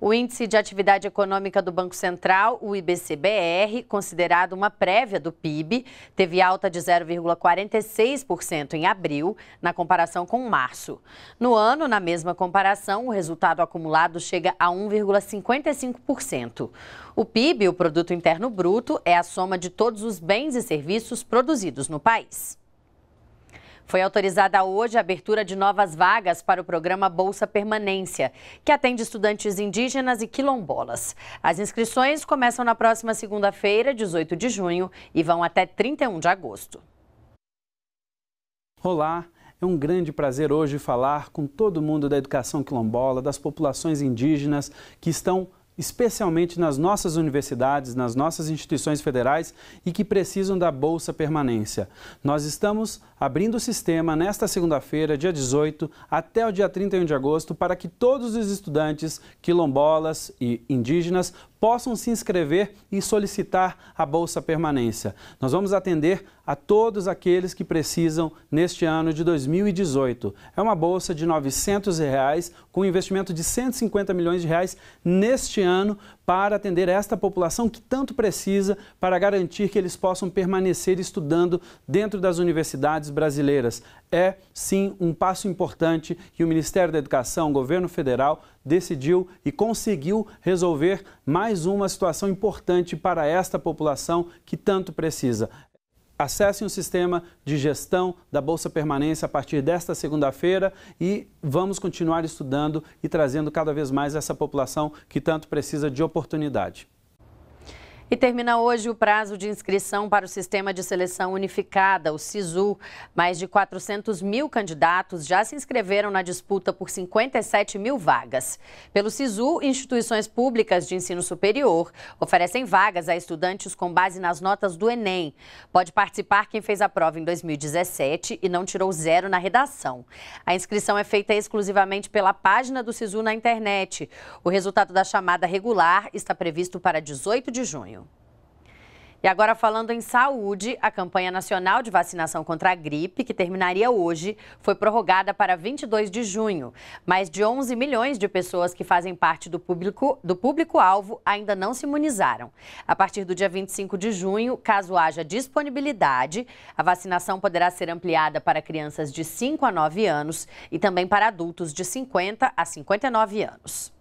O Índice de Atividade Econômica do Banco Central, o IBCBR, considerado uma prévia do PIB, teve alta de 0,46% em abril, na comparação com março. No ano, na mesma comparação, o resultado acumulado chega a 1,55%. O PIB, o Produto Interno Bruto, é a soma de todos os bens e serviços produzidos no país. Foi autorizada hoje a abertura de novas vagas para o programa Bolsa Permanência, que atende estudantes indígenas e quilombolas. As inscrições começam na próxima segunda-feira, 18 de junho, e vão até 31 de agosto. Olá! É um grande prazer hoje falar com todo mundo da educação quilombola, das populações indígenas que estão especialmente nas nossas universidades, nas nossas instituições federais e que precisam da Bolsa Permanência. Nós estamos abrindo o sistema nesta segunda-feira, dia 18, até o dia 31 de agosto, para que todos os estudantes quilombolas e indígenas possam se inscrever e solicitar a Bolsa Permanência. Nós vamos atender a todos aqueles que precisam neste ano de 2018. É uma bolsa de R$ 900, reais, com investimento de 150 milhões de reais neste ano para atender esta população que tanto precisa para garantir que eles possam permanecer estudando dentro das universidades brasileiras. É, sim, um passo importante que o Ministério da Educação, o governo federal, decidiu e conseguiu resolver mais uma situação importante para esta população que tanto precisa. Acessem o sistema de gestão da Bolsa Permanência a partir desta segunda-feira e vamos continuar estudando e trazendo cada vez mais essa população que tanto precisa de oportunidade. E termina hoje o prazo de inscrição para o Sistema de Seleção Unificada, o SISU. Mais de 400 mil candidatos já se inscreveram na disputa por 57 mil vagas. Pelo SISU, instituições públicas de ensino superior oferecem vagas a estudantes com base nas notas do Enem. Pode participar quem fez a prova em 2017 e não tirou zero na redação. A inscrição é feita exclusivamente pela página do SISU na internet. O resultado da chamada regular está previsto para 18 de junho. E agora falando em saúde, a campanha nacional de vacinação contra a gripe, que terminaria hoje, foi prorrogada para 22 de junho. Mais de 11 milhões de pessoas que fazem parte do público do público-alvo ainda não se imunizaram. A partir do dia 25 de junho, caso haja disponibilidade, a vacinação poderá ser ampliada para crianças de 5 a 9 anos e também para adultos de 50 a 59 anos.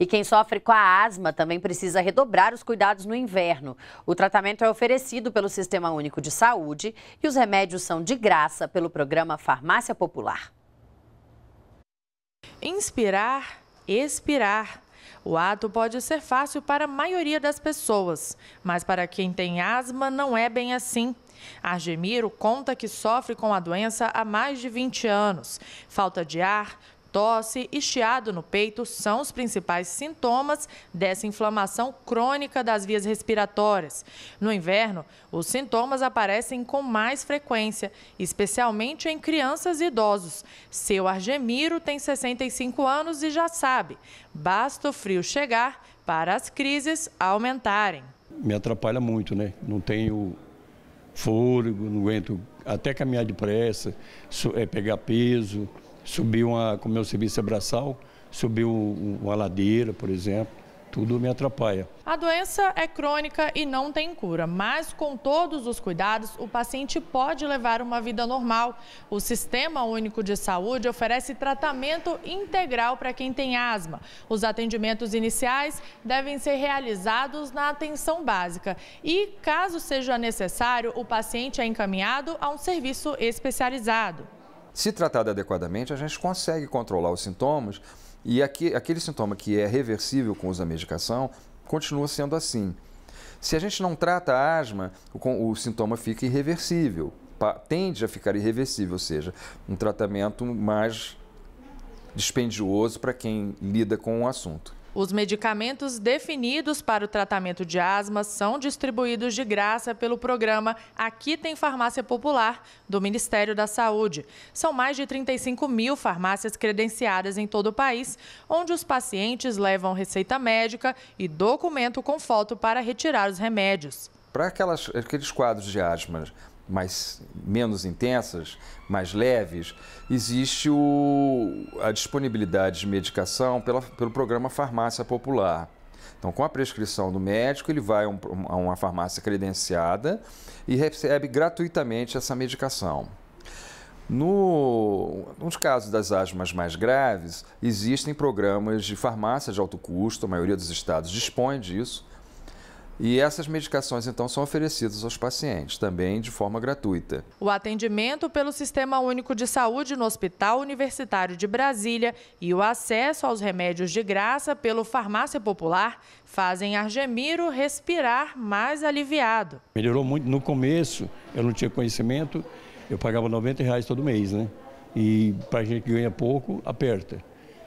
E quem sofre com a asma também precisa redobrar os cuidados no inverno. O tratamento é oferecido pelo Sistema Único de Saúde e os remédios são de graça pelo programa Farmácia Popular. Inspirar, expirar. O ato pode ser fácil para a maioria das pessoas, mas para quem tem asma não é bem assim. Argemiro conta que sofre com a doença há mais de 20 anos. Falta de ar, Tosse e chiado no peito são os principais sintomas dessa inflamação crônica das vias respiratórias. No inverno, os sintomas aparecem com mais frequência, especialmente em crianças e idosos. Seu Argemiro tem 65 anos e já sabe: basta o frio chegar para as crises aumentarem. Me atrapalha muito, né? Não tenho fôlego, não aguento até caminhar depressa, é, pegar peso. Subiu uma, com meu serviço abraçal é subiu uma ladeira, por exemplo. Tudo me atrapalha. A doença é crônica e não tem cura, mas com todos os cuidados, o paciente pode levar uma vida normal. O Sistema Único de Saúde oferece tratamento integral para quem tem asma. Os atendimentos iniciais devem ser realizados na atenção básica e, caso seja necessário, o paciente é encaminhado a um serviço especializado. Se tratado adequadamente, a gente consegue controlar os sintomas e aqui, aquele sintoma que é reversível com o uso da medicação continua sendo assim. Se a gente não trata a asma, o, o sintoma fica irreversível, pa, tende a ficar irreversível, ou seja, um tratamento mais dispendioso para quem lida com o assunto. Os medicamentos definidos para o tratamento de asma são distribuídos de graça pelo programa Aqui Tem Farmácia Popular, do Ministério da Saúde. São mais de 35 mil farmácias credenciadas em todo o país, onde os pacientes levam receita médica e documento com foto para retirar os remédios. Para aquelas, aqueles quadros de asma mais menos intensas, mais leves, existe o, a disponibilidade de medicação pela, pelo programa Farmácia Popular. Então, com a prescrição do médico, ele vai a, um, a uma farmácia credenciada e recebe gratuitamente essa medicação. No, nos casos das asmas mais graves, existem programas de farmácia de alto custo, a maioria dos estados dispõe disso, e essas medicações, então, são oferecidas aos pacientes, também de forma gratuita. O atendimento pelo Sistema Único de Saúde no Hospital Universitário de Brasília e o acesso aos remédios de graça pelo Farmácia Popular fazem Argemiro respirar mais aliviado. Melhorou muito. No começo, eu não tinha conhecimento, eu pagava 90 reais todo mês, né? E para gente que ganha pouco, aperta.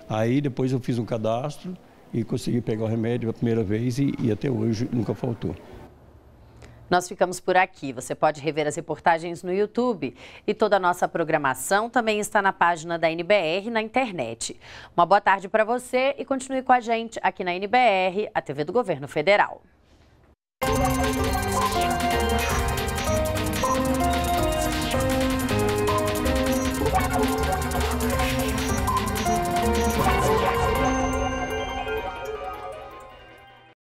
Aí depois eu fiz um cadastro, e consegui pegar o remédio a primeira vez e, e até hoje nunca faltou. Nós ficamos por aqui. Você pode rever as reportagens no YouTube e toda a nossa programação também está na página da NBR na internet. Uma boa tarde para você e continue com a gente aqui na NBR, a TV do Governo Federal.